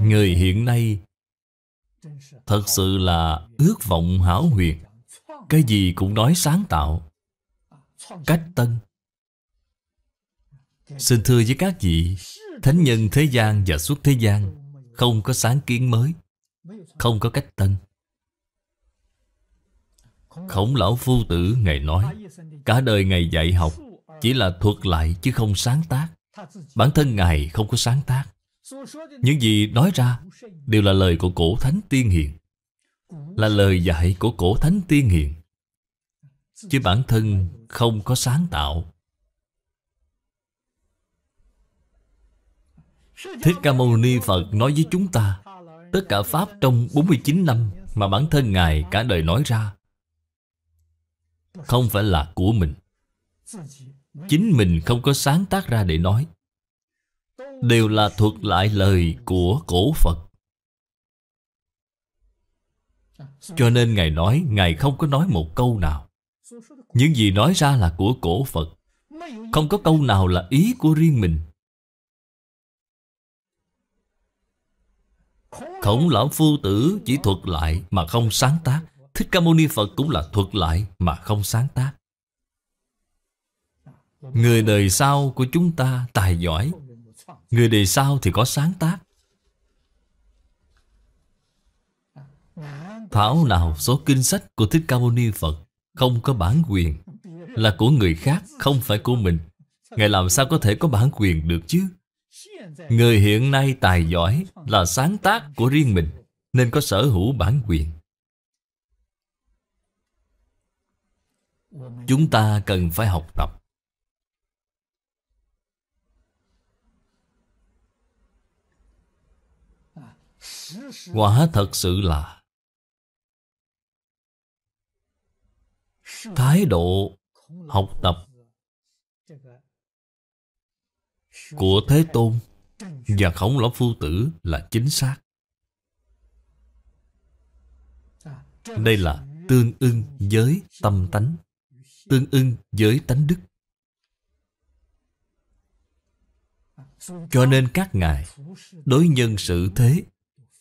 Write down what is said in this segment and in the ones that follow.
Người hiện nay Thật sự là ước vọng hảo huyền Cái gì cũng nói sáng tạo Cách tân Xin thưa với các vị Thánh nhân thế gian và suốt thế gian Không có sáng kiến mới Không có cách tân Khổng lão phu tử ngày nói Cả đời ngày dạy học Chỉ là thuật lại chứ không sáng tác Bản thân Ngài không có sáng tác những gì nói ra đều là lời của cổ thánh tiên hiền Là lời dạy của cổ thánh tiên hiền Chứ bản thân không có sáng tạo Thích Ca Mâu Ni Phật nói với chúng ta Tất cả Pháp trong 49 năm Mà bản thân Ngài cả đời nói ra Không phải là của mình Chính mình không có sáng tác ra để nói đều là thuật lại lời của cổ Phật. Cho nên Ngài nói, Ngài không có nói một câu nào. Những gì nói ra là của cổ Phật. Không có câu nào là ý của riêng mình. Khổng lão phu tử chỉ thuật lại mà không sáng tác. Thích Ca Mâu Ni Phật cũng là thuật lại mà không sáng tác. Người đời sau của chúng ta tài giỏi Người đề sau thì có sáng tác Thảo nào số kinh sách của Thích Ca Mâu Ni Phật Không có bản quyền Là của người khác không phải của mình Ngài làm sao có thể có bản quyền được chứ Người hiện nay tài giỏi Là sáng tác của riêng mình Nên có sở hữu bản quyền Chúng ta cần phải học tập Quả thật sự là Thái độ học tập Của Thế Tôn Và Khổng Lão Phu Tử là chính xác Đây là tương ưng với tâm tánh Tương ưng với tánh đức Cho nên các ngài Đối nhân sự thế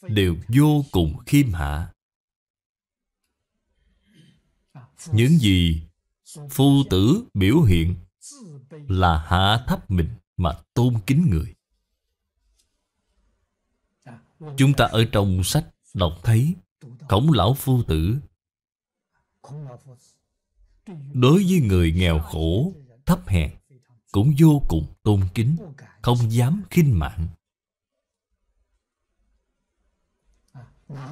đều vô cùng khiêm hạ những gì phu tử biểu hiện là hạ thấp mình mà tôn kính người chúng ta ở trong sách đọc thấy khổng lão phu tử đối với người nghèo khổ thấp hèn cũng vô cùng tôn kính không dám khinh mạng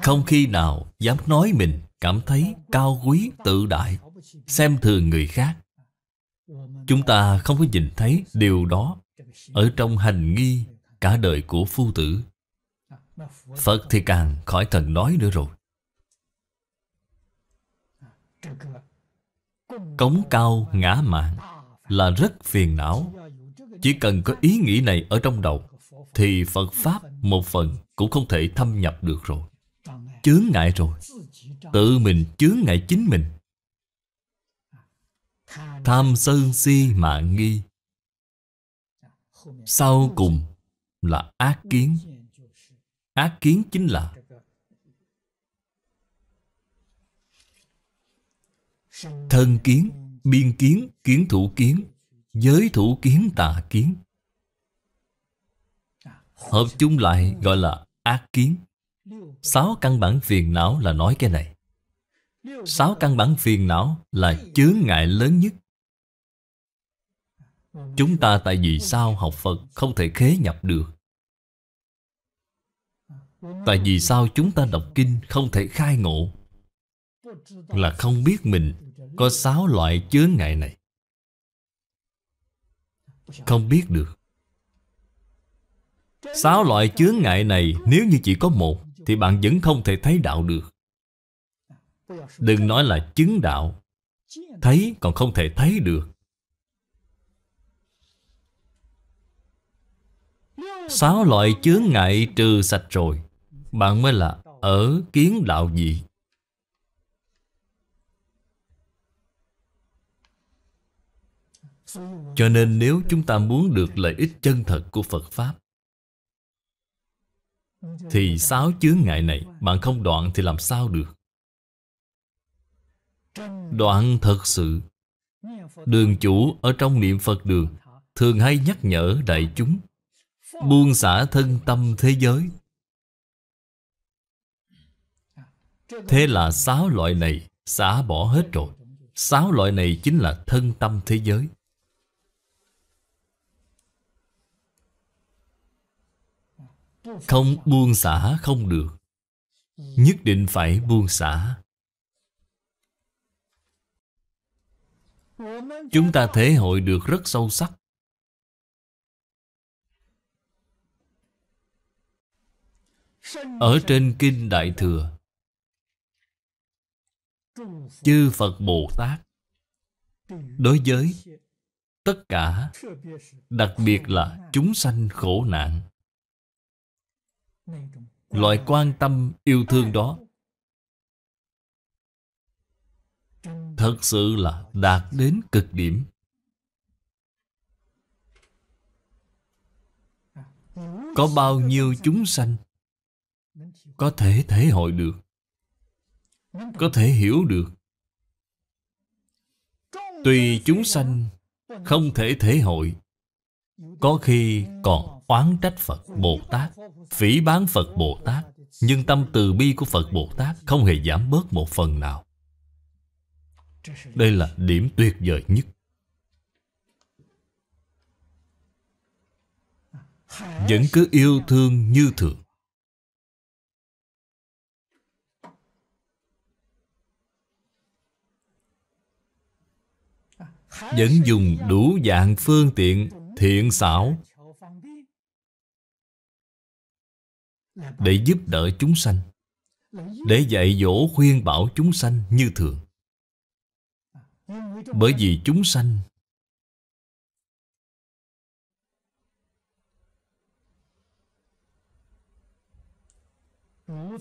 Không khi nào dám nói mình cảm thấy cao quý tự đại Xem thường người khác Chúng ta không có nhìn thấy điều đó Ở trong hành nghi cả đời của phu tử Phật thì càng khỏi cần nói nữa rồi Cống cao ngã mạng là rất phiền não Chỉ cần có ý nghĩ này ở trong đầu Thì Phật Pháp một phần cũng không thể thâm nhập được rồi chướng ngại rồi Tự mình chướng ngại chính mình Tham sân si mà nghi Sau cùng là ác kiến Ác kiến chính là Thân kiến, biên kiến, kiến thủ kiến Giới thủ kiến tà kiến Hợp chung lại gọi là ác kiến Sáu căn bản phiền não là nói cái này Sáu căn bản phiền não là chướng ngại lớn nhất Chúng ta tại vì sao học Phật không thể khế nhập được Tại vì sao chúng ta đọc kinh không thể khai ngộ Là không biết mình có sáu loại chướng ngại này Không biết được Sáu loại chướng ngại này nếu như chỉ có một thì bạn vẫn không thể thấy đạo được Đừng nói là chứng đạo Thấy còn không thể thấy được Sáu loại chướng ngại trừ sạch rồi Bạn mới là ở kiến đạo gì. Cho nên nếu chúng ta muốn được lợi ích chân thật của Phật Pháp thì sáu chướng ngại này Bạn không đoạn thì làm sao được Đoạn thật sự Đường chủ ở trong niệm Phật đường Thường hay nhắc nhở đại chúng Buông xả thân tâm thế giới Thế là sáu loại này Xả bỏ hết rồi Sáu loại này chính là thân tâm thế giới Không buông xả không được Nhất định phải buông xả Chúng ta thể hội được rất sâu sắc Ở trên Kinh Đại Thừa Chư Phật Bồ Tát Đối với tất cả Đặc biệt là chúng sanh khổ nạn loại quan tâm yêu thương đó thật sự là đạt đến cực điểm à, có bao nhiêu chúng sanh có thể thể hội được có thể hiểu được tùy chúng sanh không thể thể hội có khi còn oán trách Phật Bồ Tát, phỉ bán Phật Bồ Tát, nhưng tâm từ bi của Phật Bồ Tát không hề giảm bớt một phần nào. Đây là điểm tuyệt vời nhất. Vẫn cứ yêu thương như thường. Vẫn dùng đủ dạng phương tiện thiện xảo để giúp đỡ chúng sanh để dạy dỗ khuyên bảo chúng sanh như thường bởi vì chúng sanh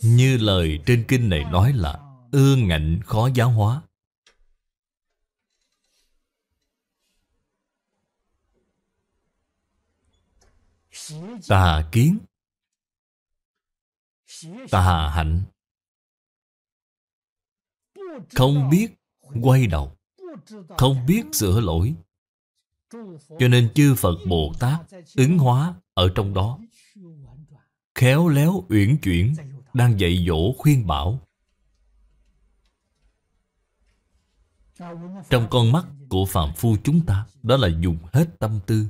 như lời trên kinh này nói là ương ngạnh khó giáo hóa tà kiến tà hạnh không biết quay đầu không biết sửa lỗi cho nên chư phật bồ tát ứng hóa ở trong đó khéo léo uyển chuyển đang dạy dỗ khuyên bảo trong con mắt của phàm phu chúng ta đó là dùng hết tâm tư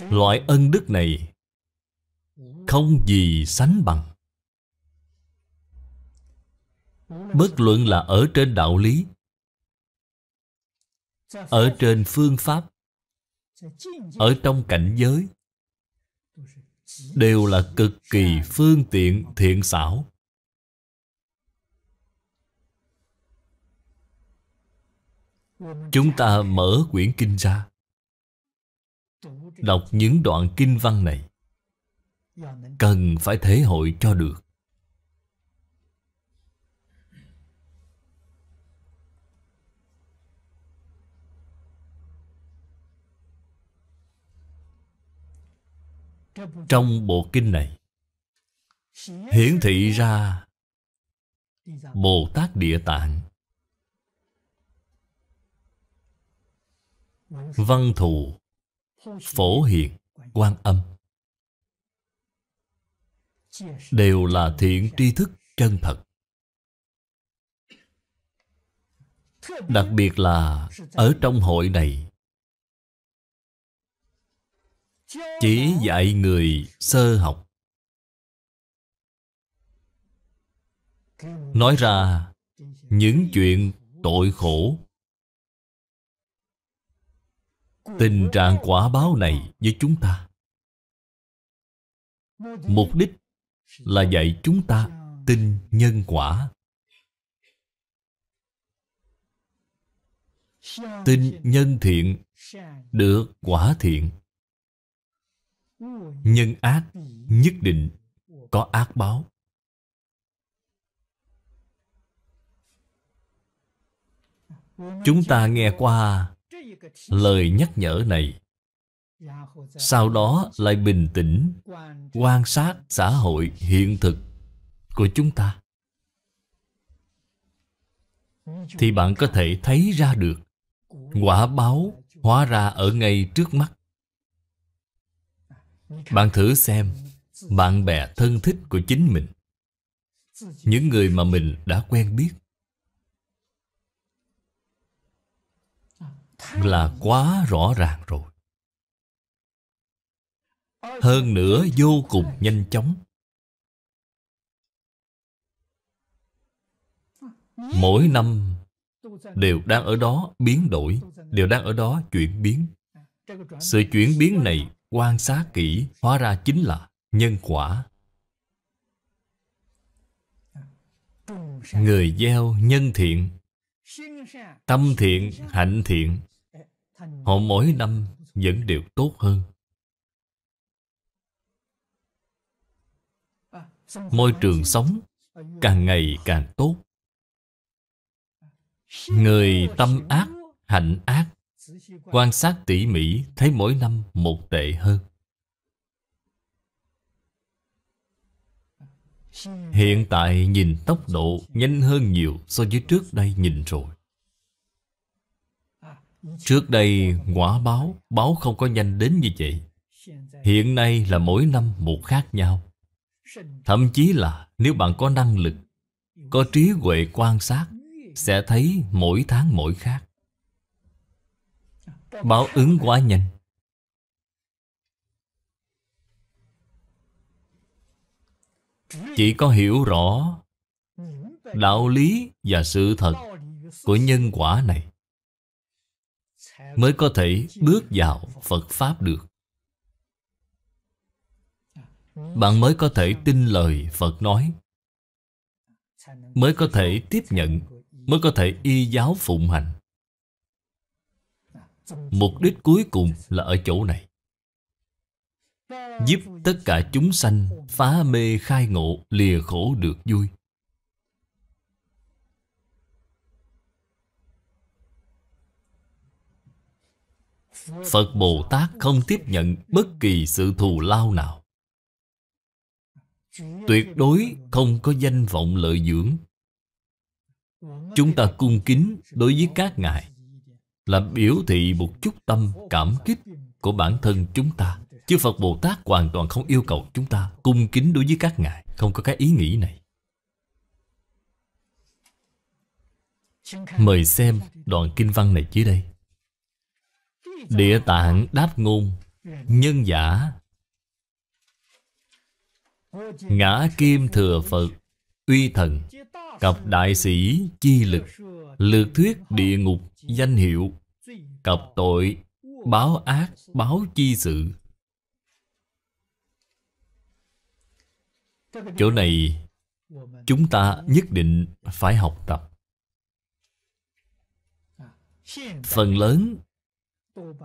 loại ân đức này không gì sánh bằng bất luận là ở trên đạo lý ở trên phương pháp ở trong cảnh giới đều là cực kỳ phương tiện thiện xảo chúng ta mở quyển kinh ra đọc những đoạn kinh văn này cần phải thể hội cho được trong bộ kinh này hiển thị ra bồ tát địa tạng văn thù phổ hiền quan âm đều là thiện tri thức chân thật đặc biệt là ở trong hội này chỉ dạy người sơ học nói ra những chuyện tội khổ tình trạng quả báo này với chúng ta mục đích là dạy chúng ta tin nhân quả tin nhân thiện được quả thiện nhân ác nhất định có ác báo chúng ta nghe qua lời nhắc nhở này sau đó lại bình tĩnh quan sát xã hội hiện thực của chúng ta thì bạn có thể thấy ra được quả báo hóa ra ở ngay trước mắt bạn thử xem bạn bè thân thích của chính mình những người mà mình đã quen biết là quá rõ ràng rồi hơn nữa vô cùng nhanh chóng mỗi năm đều đang ở đó biến đổi đều đang ở đó chuyển biến sự chuyển biến này quan sát kỹ hóa ra chính là nhân quả người gieo nhân thiện tâm thiện hạnh thiện họ mỗi năm vẫn đều tốt hơn môi trường sống càng ngày càng tốt người tâm ác hạnh ác quan sát tỉ mỉ thấy mỗi năm một tệ hơn hiện tại nhìn tốc độ nhanh hơn nhiều so với trước đây nhìn rồi trước đây quả báo báo không có nhanh đến như vậy hiện nay là mỗi năm một khác nhau Thậm chí là nếu bạn có năng lực Có trí huệ quan sát Sẽ thấy mỗi tháng mỗi khác Báo ứng quá nhanh Chỉ có hiểu rõ Đạo lý và sự thật Của nhân quả này Mới có thể bước vào Phật Pháp được bạn mới có thể tin lời Phật nói Mới có thể tiếp nhận Mới có thể y giáo phụng hành Mục đích cuối cùng là ở chỗ này Giúp tất cả chúng sanh phá mê khai ngộ lìa khổ được vui Phật Bồ Tát không tiếp nhận bất kỳ sự thù lao nào tuyệt đối không có danh vọng lợi dưỡng chúng ta cung kính đối với các ngài là biểu thị một chút tâm cảm kích của bản thân chúng ta chứ phật bồ tát hoàn toàn không yêu cầu chúng ta cung kính đối với các ngài không có cái ý nghĩ này mời xem đoạn kinh văn này dưới đây địa tạng đáp ngôn nhân giả Ngã kim thừa Phật Uy thần Cặp đại sĩ chi lực Lược thuyết địa ngục danh hiệu Cặp tội Báo ác báo chi sự Chỗ này Chúng ta nhất định phải học tập Phần lớn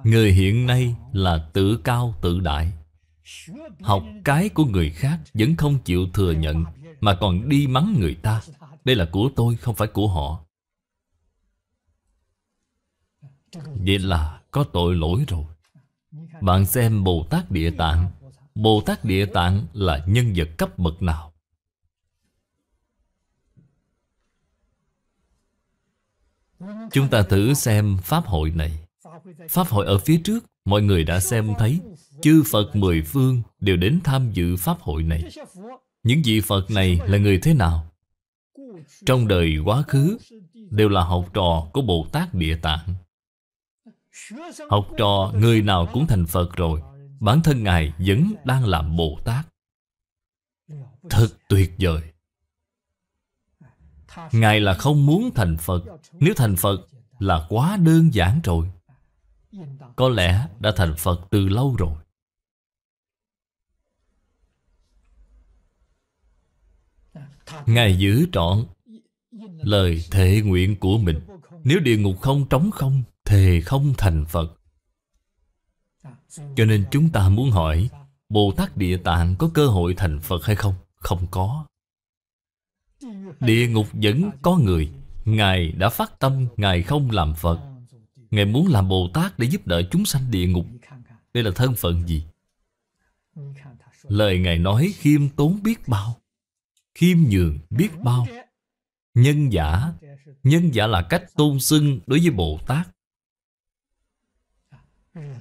Người hiện nay là tự cao tự đại Học cái của người khác Vẫn không chịu thừa nhận Mà còn đi mắng người ta Đây là của tôi không phải của họ Vậy là có tội lỗi rồi Bạn xem Bồ Tát Địa Tạng Bồ Tát Địa Tạng là nhân vật cấp bậc nào? Chúng ta thử xem Pháp hội này Pháp hội ở phía trước Mọi người đã xem thấy Chư Phật mười phương đều đến tham dự Pháp hội này Những vị Phật này là người thế nào? Trong đời quá khứ Đều là học trò của Bồ Tát Địa Tạng Học trò người nào cũng thành Phật rồi Bản thân Ngài vẫn đang làm Bồ Tát Thật tuyệt vời Ngài là không muốn thành Phật Nếu thành Phật là quá đơn giản rồi có lẽ đã thành Phật từ lâu rồi Ngài giữ trọn lời thệ nguyện của mình Nếu địa ngục không trống không Thề không thành Phật Cho nên chúng ta muốn hỏi Bồ Tát Địa Tạng có cơ hội thành Phật hay không? Không có Địa ngục vẫn có người Ngài đã phát tâm Ngài không làm Phật Ngài muốn làm Bồ Tát để giúp đỡ chúng sanh địa ngục Đây là thân phận gì? Lời Ngài nói khiêm tốn biết bao Khiêm nhường biết bao Nhân giả Nhân giả là cách tôn xưng đối với Bồ Tát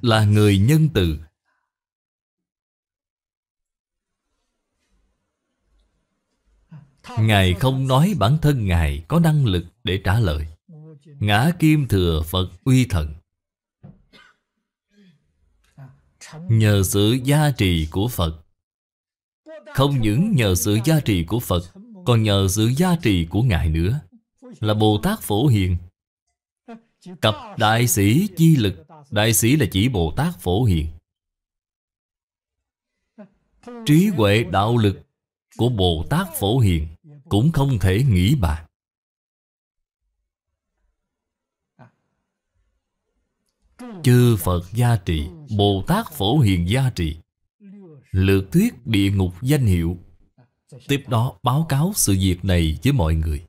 Là người nhân từ Ngài không nói bản thân Ngài có năng lực để trả lời Ngã kim thừa Phật uy thần Nhờ sự gia trì của Phật Không những nhờ sự gia trì của Phật Còn nhờ sự gia trì của Ngài nữa Là Bồ Tát Phổ Hiền Tập đại sĩ chi lực Đại sĩ là chỉ Bồ Tát Phổ Hiền Trí huệ đạo lực của Bồ Tát Phổ Hiền Cũng không thể nghĩ bàn Chư Phật gia trì Bồ Tát Phổ Hiền gia trì Lược thuyết địa ngục danh hiệu Tiếp đó báo cáo sự việc này với mọi người